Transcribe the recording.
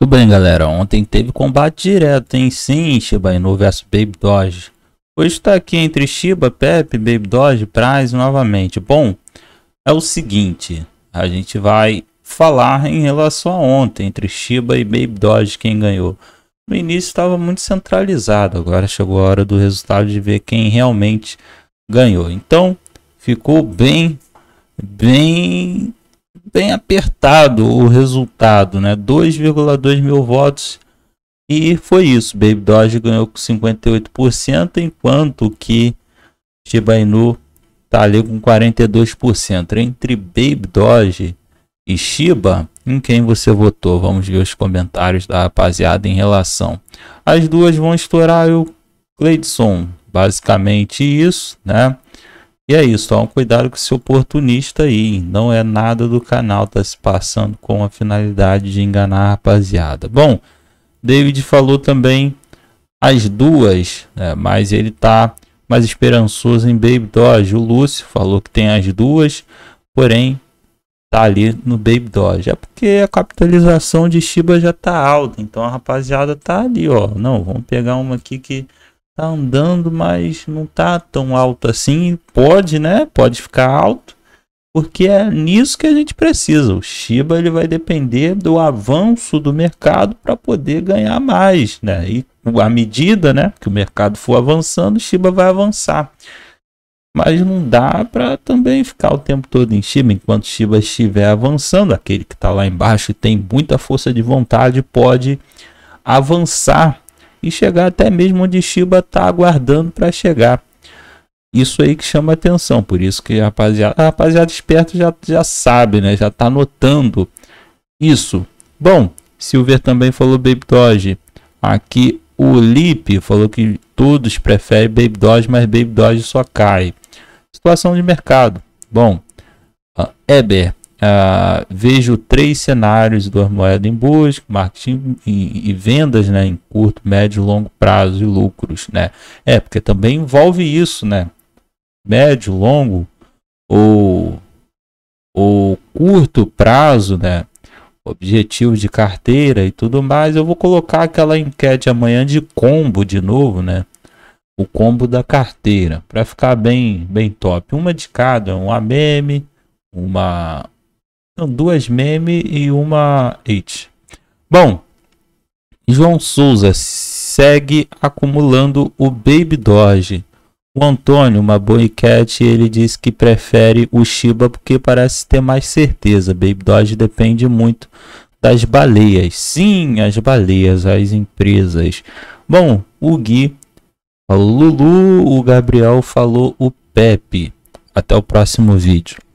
Muito bem, galera. Ontem teve combate direto, hein? Sim, Shiba Inu vs Baby Doge. Hoje está aqui entre Shiba, Pepe, Baby Doge, Prize novamente. Bom, é o seguinte. A gente vai falar em relação a ontem, entre Shiba e Baby Doge, quem ganhou. No início estava muito centralizado. Agora chegou a hora do resultado de ver quem realmente ganhou. Então, ficou bem, bem bem apertado o resultado, né? 2,2 mil votos e foi isso. Baby Doge ganhou com 58%, enquanto que Shiba Inu tá ali com 42%. Entre Baby Doge e Shiba, em quem você votou? Vamos ver os comentários da rapaziada em relação. As duas vão estourar o Cleidson. Basicamente isso, né? E é isso, então cuidado com esse oportunista aí, não é nada do canal, tá se passando com a finalidade de enganar a rapaziada. Bom, David falou também as duas, né, mas ele tá mais esperançoso em Baby Doge. O Lúcio falou que tem as duas, porém tá ali no Baby Doge, É porque a capitalização de Shiba já tá alta, então a rapaziada tá ali, ó. Não, vamos pegar uma aqui que tá andando, mas não tá tão alto assim. Pode, né? Pode ficar alto, porque é nisso que a gente precisa. O Shiba ele vai depender do avanço do mercado para poder ganhar mais, né? E à medida, né, que o mercado for avançando, o Shiba vai avançar. Mas não dá para também ficar o tempo todo em Shiba. Enquanto Shiba estiver avançando, aquele que está lá embaixo e tem muita força de vontade pode avançar e chegar até mesmo onde Shiba está aguardando para chegar. Isso aí que chama atenção, por isso que a rapaziada, a rapaziada esperto já, já sabe, né? já está notando isso. Bom, Silver também falou Baby Doge. Aqui o Lip falou que todos preferem Baby Doge, mas Baby Doge só cai. Situação de mercado. Bom, Eber, Uh, vejo três cenários do moeda em busca, marketing e, e, vendas né, em curto, médio e longo prazo e lucros. Né? É, porque também envolve isso, né? Médio, longo ou, ou curto prazo, né? Objetivos de carteira e tudo mais. Eu vou colocar aquela enquete amanhã de combo de novo, né? O combo da carteira, para ficar bem, bem top. Uma de cada, um AMM, uma são duas meme e uma it. Bom, João Souza segue acumulando o Baby Doge. O Antônio, uma boa ele diz que prefere o Shiba porque parece ter mais certeza. Baby Doge depende muito das baleias. Sim, as baleias, as empresas. Bom, o Gui falou Lulu, o Gabriel falou o Pepe. Até o próximo vídeo.